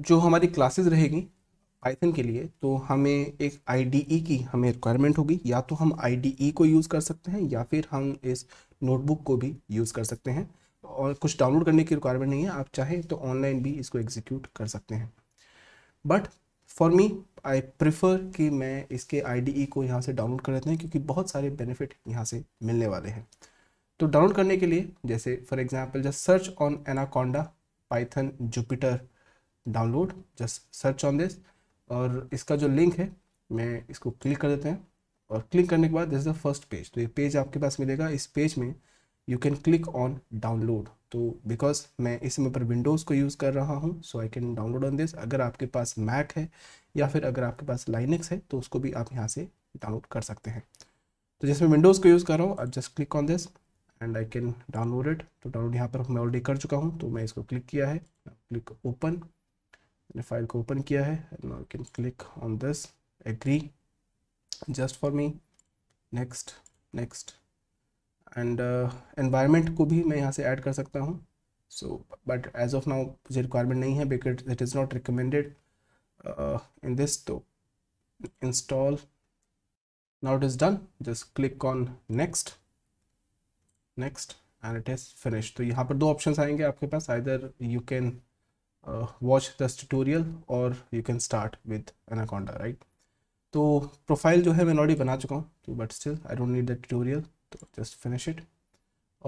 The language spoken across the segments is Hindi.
जो हमारी क्लासेस रहेगी पाइथन के लिए तो हमें एक आईडीई की हमें रिक्वायरमेंट होगी या तो हम आईडीई को यूज़ कर सकते हैं या फिर हम इस नोटबुक को भी यूज़ कर सकते हैं और कुछ डाउनलोड करने की रिक्वायरमेंट नहीं है आप चाहें तो ऑनलाइन भी इसको एग्जीक्यूट कर सकते हैं but for me I prefer कि मैं इसके आई को यहाँ से डाउनलोड कर लेते हैं क्योंकि बहुत सारे बेनिफिट यहाँ से मिलने वाले हैं तो डाउनलोड करने के लिए जैसे for example just search on Anaconda Python Jupyter download just search on this और इसका जो लिंक है मैं इसको क्लिक कर देते हैं और क्लिक करने के बाद this is the first page तो ये पेज आपके पास मिलेगा इस पेज में you can click on download तो बिकॉज मैं इस समय पर विंडोज़ को यूज़ कर रहा हूँ so I can download on this अगर आपके पास मैक है या फिर अगर आपके पास लाइनिक्स है तो उसको भी आप यहाँ से डाउनलोड कर सकते हैं तो जैसे मैं विंडोज़ को यूज़ कर रहा हूँ आप just click on this and I can download it तो डाउनलोड यहाँ पर मैं ऑलरेडी कर चुका हूँ तो मैं इसको क्लिक किया है क्लिक ओपन मैंने फाइल को ओपन किया है now can click on this agree just for me next next and environment को भी मैं यहाँ से ऐड कर सकता हूँ so but as of now मुझे रिक्वायरमेंट नहीं है because that is not recommended in this तो install now it is done just click on next next and it is finish तो यहाँ पर दो ऑप्शन आएंगे आपके पास either you can uh, watch this tutorial or you can start with anaconda right तो प्रोफाइल जो है मैं ऑलरेडी बना चुका हूँ but still I don't need the tutorial तो जस्ट फिनिश इट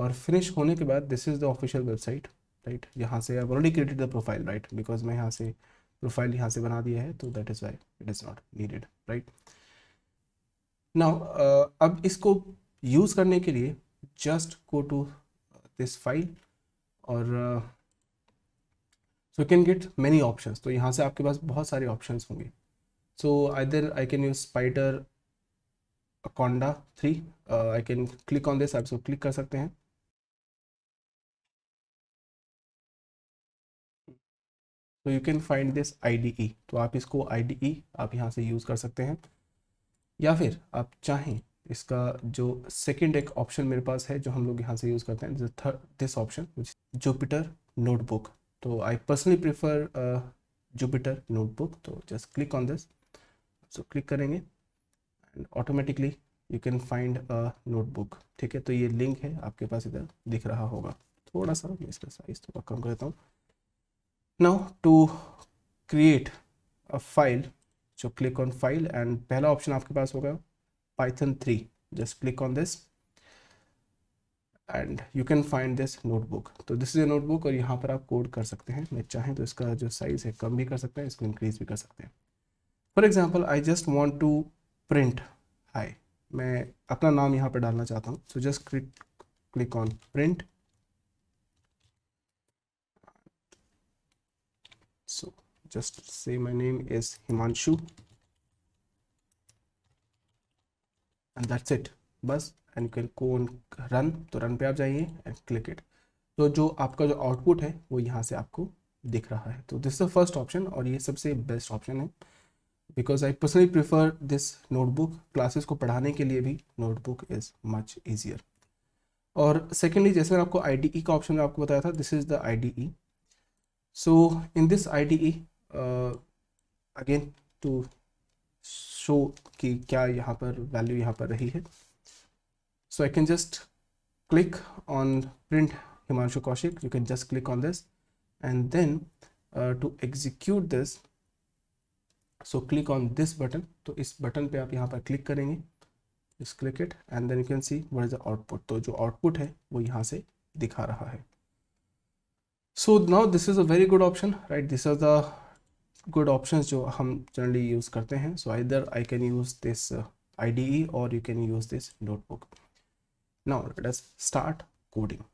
और फिनिश होने के बाद this is the official website right यहाँ से I already created the profile right because मैं यहाँ से प्रोफाइल यहाँ से बना दिया है तो that is why it is not needed right now अब इसको यूज़ करने के लिए just go to this file और uh, so you can get many option तो यहाँ से आपके पास बहुत सारे ऑप्शन होंगे so either I can use Spyder Anaconda three I can click on this आप इसको क्लिक कर सकते हैं तो you can find this I तो आप इसको आई e, आप यहाँ से यूज़ कर सकते हैं या फिर आप चाहें इसका जो सेकंड एक ऑप्शन मेरे पास है जो हम लोग यहाँ से यूज़ करते हैं दिस ऑप्शन जुपिटर नोटबुक तो I personally prefer Jupyter notebook तो just click on this so click करेंगे and automatically you can find a notebook ठीक है तो ये लिंक है आपके पास इधर दिख रहा होगा थोड़ा सा मैं इसका साइज थोड़ा कम कर देता हूँ now to create a file so click on file and पहला ऑप्शन आपके पास होगा Python three just click on this and you can find this notebook तो दिस इज ए नोटबुक और यहाँ पर आप कोड कर सकते हैं मैं चाहें तो इसका जो साइज़ है कम भी कर सकते हैं इसको इंक्रीज भी कर सकते हैं for example I just want to print hi मैं अपना नाम यहाँ पर डालना चाहता हूँ so just click on print so just say my name is Himanshu and that's it बस एंड को रन तो रन पे आप जाइए एंड क्लिक इट तो जो आपका जो आउटपुट है वो यहाँ से आपको दिख रहा है तो this is the first option और ये सबसे बेस्ट ऑप्शन है because I personally prefer this notebook classes को पढ़ाने के लिए भी नोटबुक इज़ मच ईजियर और सेकेंडली जैसे मैंने आपको आई e का ऑप्शन आपको बताया था this is the I so in this I again to show कि क्या यहाँ पर वैल्यू यहाँ पर रही है so i can just click on print himanshu kaushik you can just click on this and then uh, to execute this so click on this button So this button पे आप यहाँ पर click करेंगे just click it and then you can see what is the output So जो output है वो यहाँ से दिखा रहा है so now this is a very good option right this is the good options जो हम generally use करते हैं so either I can use this uh, IDE or you can use this notebook now let us start coding